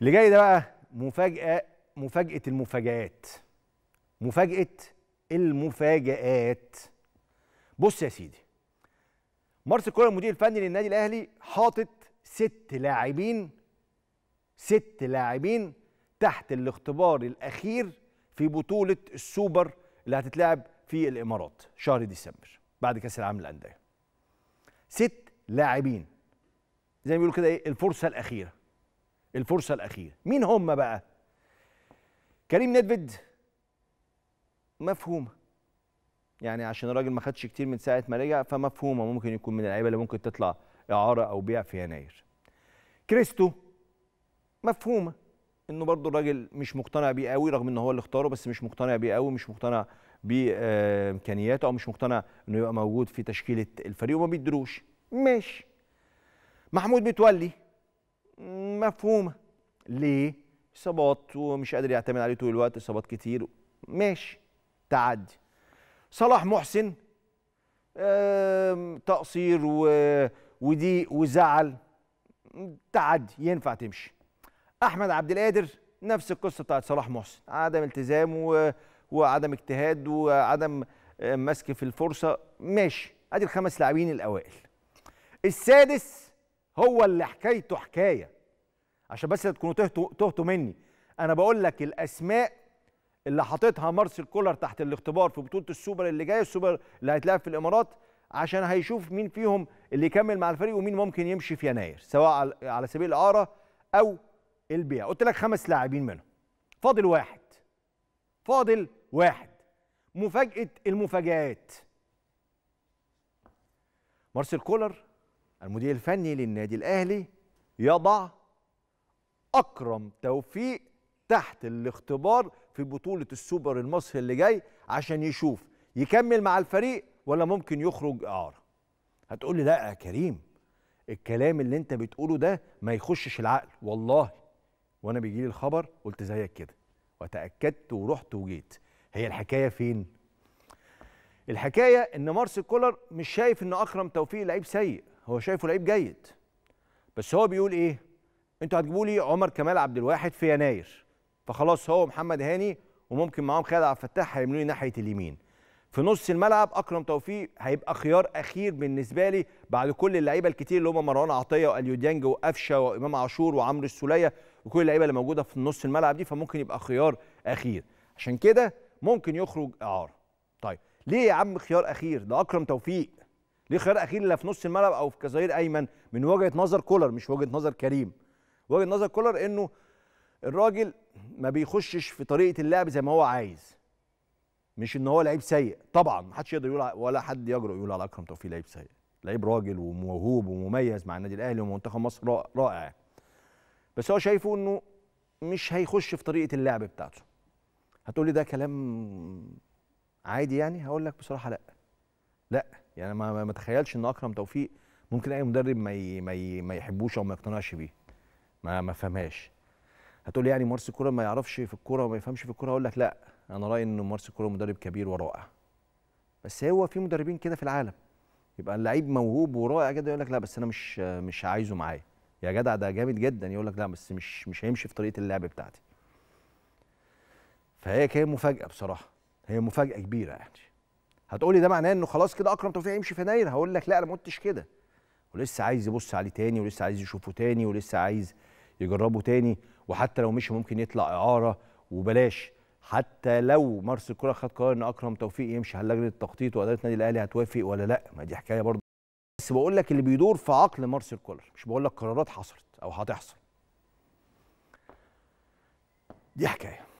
اللي جاي ده بقى مفاجأة مفاجأة المفاجآت مفاجأة المفاجآت بص يا سيدي مارس كولر المدير الفني للنادي الاهلي حاطط ست لاعبين ست لاعبين تحت الاختبار الاخير في بطوله السوبر اللي هتتلعب في الامارات شهر ديسمبر بعد كاس العالم للانديه ست لاعبين زي ما بيقولوا كده ايه الفرصه الاخيره الفرصه الاخيره مين هم بقى كريم نيدفيد مفهومه يعني عشان الراجل ما خدش كتير من ساعه ما رجع فمفهومه ممكن يكون من اللعيبه اللي ممكن تطلع اعاره او بيع في يناير كريستو مفهومه انه برضه الراجل مش مقتنع بيه قوي رغم ان هو اللي اختاره بس مش مقتنع بيه قوي مش مقتنع بامكانياته آه، او مش مقتنع انه يبقى موجود في تشكيله الفريق وما بيدروش ماشي محمود متولي مفهومه ليه اصابات ومش قادر يعتمد عليه طول الوقت اصابات كتير ماشي تعدي صلاح محسن تقصير وضيق وزعل تعدي ينفع تمشي احمد عبد القادر نفس القصه بتاعت صلاح محسن عدم التزام و... وعدم اجتهاد وعدم آه، مسك في الفرصه ماشي ادي الخمس لاعبين الاوائل السادس هو اللي حكايته حكايه عشان بس تكونوا تهتوا تهتوا مني انا بقول لك الاسماء اللي حاططها مارسيل كولر تحت الاختبار في بطوله السوبر اللي جايه السوبر اللي هيتلعب في الامارات عشان هيشوف مين فيهم اللي يكمل مع الفريق ومين ممكن يمشي في يناير سواء على سبيل الاعاره او البيع قلت لك خمس لاعبين منهم فاضل واحد فاضل واحد مفاجاه المفاجآت مارسيل كولر المدير الفني للنادي الاهلي يضع اكرم توفيق تحت الاختبار في بطوله السوبر المصري اللي جاي عشان يشوف يكمل مع الفريق ولا ممكن يخرج اعاره هتقول لي لا يا كريم الكلام اللي انت بتقوله ده ما يخشش العقل والله وانا بيجي لي الخبر قلت زيك كده وتاكدت ورحت وجيت هي الحكايه فين الحكايه ان مارس كولر مش شايف ان اكرم توفيق لعيب سيء هو شايفه لعيب جيد بس هو بيقول ايه انتوا هتجيبوا لي عمر كمال عبد الواحد في يناير فخلاص هو محمد هاني وممكن معاهم خالد عبد الفتاح هيملوني ناحيه اليمين في نص الملعب اكرم توفيق هيبقى خيار اخير بالنسبه لي بعد كل اللعيبه الكتير اللي هم مروان عطيه واليو ديانج وقفشه وامام عاشور وعمرو السوليه وكل اللعيبه اللي موجوده في نص الملعب دي فممكن يبقى خيار اخير عشان كده ممكن يخرج اعاره طيب ليه يا عم خيار اخير ده اكرم توفيق ليه خيار اخير لا في نص الملعب او في كظهير ايمن من وجهه نظر كولر مش وجهه نظر كريم وجهه نظر كولر انه الراجل ما بيخشش في طريقه اللعب زي ما هو عايز مش ان هو لعيب سيء طبعا ما حدش يقدر يقول ولا حد يجرؤ يقول على اكرم توفيق لعيب سيء لعيب راجل وموهوب ومميز مع النادي الاهلي ومنتخب مصر رائع بس هو شايفه انه مش هيخش في طريقه اللعب بتاعته هتقول لي ده كلام عادي يعني هقول لك بصراحه لا لا يعني ما ما تخيلش ان اكرم توفيق ممكن اي مدرب ما ما يحبوش او ما يقتنعش بيه ما ما فهمهاش هتقول يعني مارس كولر ما يعرفش في الكوره وما يفهمش في الكوره اقول لك لا انا رايي ان مارس كولر مدرب كبير ورائع بس هو في مدربين كده في العالم يبقى اللعيب موهوب ورائع جدا يقول لك لا بس انا مش مش عايزه معايا يا جدع ده جامد جدا يقول لك لا بس مش مش هيمشي في طريقه اللعب بتاعتي فهي كانت مفاجاه بصراحه هي مفاجاه كبيره يعني هتقولي ده معناه انه خلاص كده اكرم توفيق هيمشي في يناير هقول لك لا انا ما قلتش كده ولسه عايز يبص عليه تاني ولسه عايز يشوفه تاني ولسه عايز يجربوا تاني وحتى لو مشي ممكن يطلع اعاره وبلاش حتى لو مارس الكره خد قرار ان اكرم توفيق يمشي هل لجنه التخطيط واداره النادي الاهلي هتوافق ولا لا ما دي حكايه برضه بس بقول لك اللي بيدور في عقل مارسيل كولر مش بقول لك قرارات حصلت او هتحصل دي حكايه